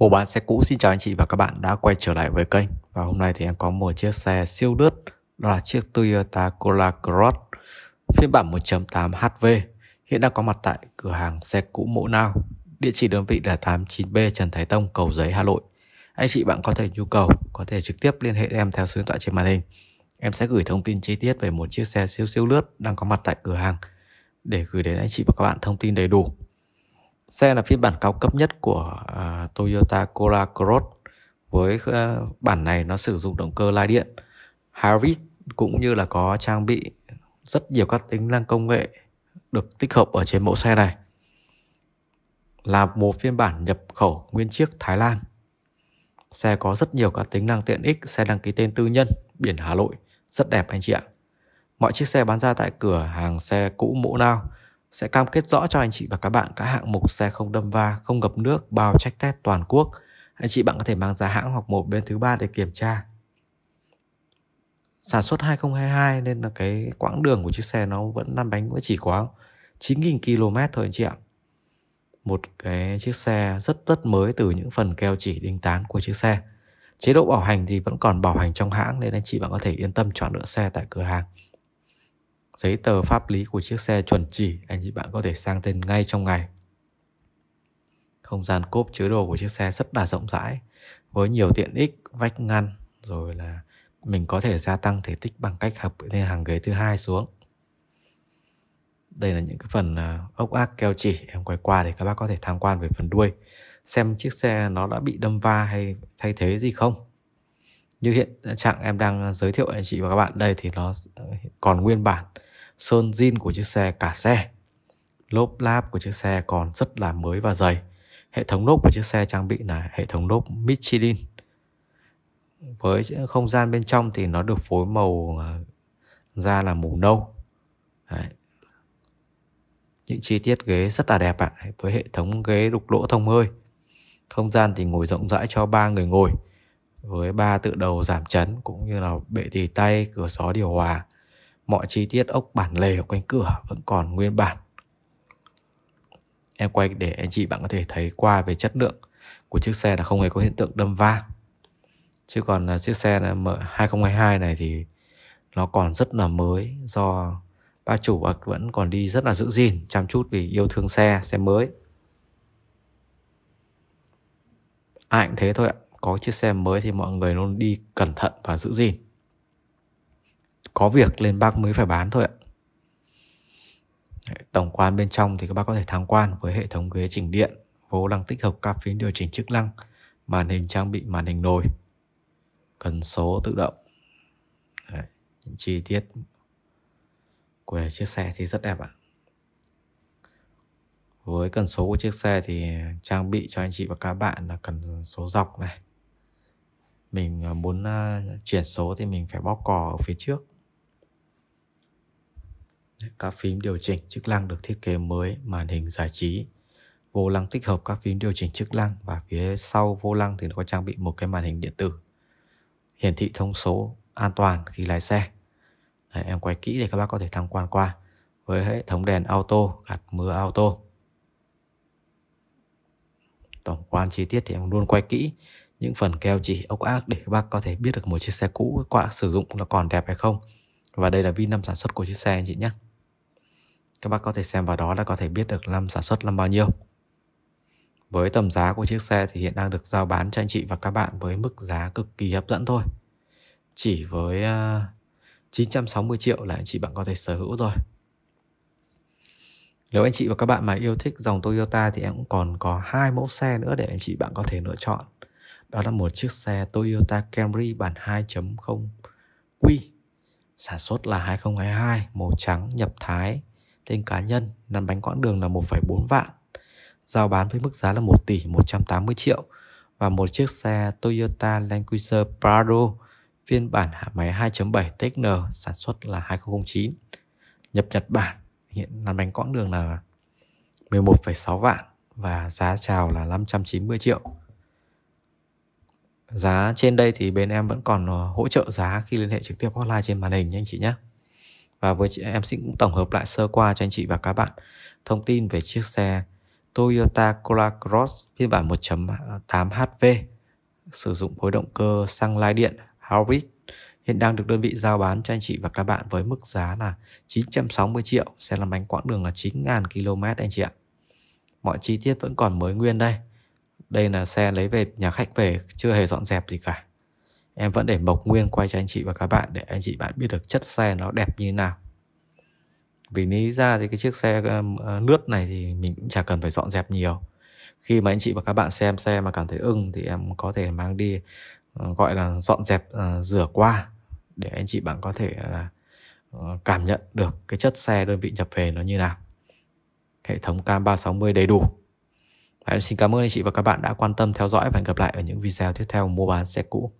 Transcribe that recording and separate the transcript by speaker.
Speaker 1: Ô bán xe cũ xin chào anh chị và các bạn đã quay trở lại với kênh Và hôm nay thì em có một chiếc xe siêu đứt Đó là chiếc Toyota Corolla Cross phiên bản 1.8 HV Hiện đang có mặt tại cửa hàng xe cũ Mộ Nao Địa chỉ đơn vị là 89B Trần Thái Tông, Cầu Giấy, Hà Nội Anh chị bạn có thể nhu cầu, có thể trực tiếp liên hệ em theo số điện thoại trên màn hình Em sẽ gửi thông tin chi tiết về một chiếc xe siêu siêu lướt đang có mặt tại cửa hàng để gửi đến anh chị và các bạn thông tin đầy đủ Xe là phiên bản cao cấp nhất của uh, Toyota Corolla Cross. Với uh, bản này nó sử dụng động cơ lai điện Harris cũng như là có trang bị rất nhiều các tính năng công nghệ được tích hợp ở trên mẫu xe này. Là một phiên bản nhập khẩu nguyên chiếc Thái Lan. Xe có rất nhiều các tính năng tiện ích, xe đăng ký tên tư nhân, biển Hà Nội, rất đẹp anh chị ạ. Mọi chiếc xe bán ra tại cửa hàng xe cũ mẫu nào sẽ cam kết rõ cho anh chị và các bạn các hạng mục xe không đâm va, không ngập nước, bao check test toàn quốc. Anh chị bạn có thể mang ra hãng hoặc một bên thứ ba để kiểm tra. Sản xuất 2022 nên là cái quãng đường của chiếc xe nó vẫn năm bánh vẫn chỉ có 9.000 km thôi anh chị ạ. Một cái chiếc xe rất rất mới từ những phần keo chỉ đinh tán của chiếc xe. Chế độ bảo hành thì vẫn còn bảo hành trong hãng nên anh chị bạn có thể yên tâm chọn lựa xe tại cửa hàng giấy tờ pháp lý của chiếc xe chuẩn chỉ anh chị bạn có thể sang tên ngay trong ngày. Không gian cốp chứa đồ của chiếc xe rất là rộng rãi với nhiều tiện ích vách ngăn rồi là mình có thể gia tăng thể tích bằng cách hợp lên hàng ghế thứ hai xuống. Đây là những cái phần à, ốc ác keo chỉ em quay qua để các bác có thể tham quan về phần đuôi xem chiếc xe nó đã bị đâm va hay thay thế gì không như hiện trạng em đang giới thiệu anh chị và các bạn đây thì nó còn nguyên bản sơn zin của chiếc xe cả xe lốp láp của chiếc xe còn rất là mới và dày hệ thống lốp của chiếc xe trang bị là hệ thống lốp Michelin với không gian bên trong thì nó được phối màu da à, là màu nâu Đấy. những chi tiết ghế rất là đẹp ạ à, với hệ thống ghế đục lỗ thông hơi không gian thì ngồi rộng rãi cho ba người ngồi với ba tự đầu giảm chấn cũng như là bệ tì tay, cửa gió điều hòa. Mọi chi tiết ốc bản lề ở quanh cửa vẫn còn nguyên bản. Em quay để anh chị bạn có thể thấy qua về chất lượng của chiếc xe là không hề có hiện tượng đâm va. Chứ còn à, chiếc xe là 2022 này thì nó còn rất là mới do ba chủ vẫn còn đi rất là giữ gìn chăm chút vì yêu thương xe xe mới ai cũng thế thôi ạ có chiếc xe mới thì mọi người luôn đi cẩn thận và giữ gìn có việc lên bác mới phải bán thôi ạ tổng quan bên trong thì các bác có thể tham quan với hệ thống ghế chỉnh điện vô lăng tích hợp các phím điều chỉnh chức năng màn hình trang bị màn hình nồi cần số tự động Đấy, những chi tiết của chiếc xe thì rất đẹp ạ với cần số của chiếc xe thì trang bị cho anh chị và các bạn là cần số dọc này mình à, muốn à, chuyển số thì mình phải bóp cò ở phía trước các phím điều chỉnh chức năng được thiết kế mới màn hình giải trí vô lăng tích hợp các phím điều chỉnh chức năng và phía sau vô lăng thì nó có trang bị một cái màn hình điện tử hiển thị thông số an toàn khi lái xe Đấy, em quay kỹ để các bác có thể tham quan qua với hệ thống đèn auto gạt mưa auto tổng quan chi tiết thì em luôn quay kỹ những phần keo chỉ ốc ác để các bác có thể biết được một chiếc xe cũ qua sử dụng là còn đẹp hay không và đây là vi năm sản xuất của chiếc xe anh chị nhé các bác có thể xem vào đó là có thể biết được năm sản xuất năm bao nhiêu với tầm giá của chiếc xe thì hiện đang được giao bán cho anh chị và các bạn với mức giá cực kỳ hấp dẫn thôi chỉ với 960 à, triệu là anh chị bạn có thể sở hữu rồi nếu anh chị và các bạn mà yêu thích dòng Toyota thì em cũng còn có hai mẫu xe nữa để anh chị bạn có thể lựa chọn đó là một chiếc xe Toyota Camry bản 2.0 Q Sản xuất là 2022, màu trắng, nhập Thái, tên cá nhân, lăn bánh quãng đường là 1,4 vạn. Giao bán với mức giá là 1 tỷ 180 triệu và một chiếc xe Toyota Land Cruiser Prado phiên bản hạ máy 2.7 TXN sản xuất là 2009 nhập Nhật Bản hiện lăn bánh quãng đường là 11,6 vạn và giá chào là 590 triệu giá trên đây thì bên em vẫn còn ờ, hỗ trợ giá khi liên hệ trực tiếp hotline trên màn hình nhé anh chị nhé và với chị, em xin cũng tổng hợp lại sơ qua cho anh chị và các bạn thông tin về chiếc xe Toyota Corolla Cross phiên bản 1.8 HV sử dụng khối động cơ xăng lai điện hybrid hiện đang được đơn vị giao bán cho anh chị và các bạn với mức giá là 960 triệu xe làm bánh quãng đường là 9.000 km anh chị ạ mọi chi tiết vẫn còn mới nguyên đây đây là xe lấy về nhà khách về Chưa hề dọn dẹp gì cả Em vẫn để Mộc Nguyên quay cho anh chị và các bạn Để anh chị bạn biết được chất xe nó đẹp như nào Vì lý ra thì cái chiếc xe nước ờ, này Thì mình cũng chả cần phải dọn dẹp nhiều Khi mà anh chị và các bạn xem xe mà cảm thấy ưng Thì em có thể mang đi ờ, Gọi là dọn dẹp ờ, rửa qua Để anh chị bạn có thể Cảm nhận được cái chất xe đơn vị nhập về nó như nào Hệ thống cam 360 đầy đủ và em xin cảm ơn anh chị và các bạn đã quan tâm theo dõi và hẹn gặp lại ở những video tiếp theo mua bán xe cũ.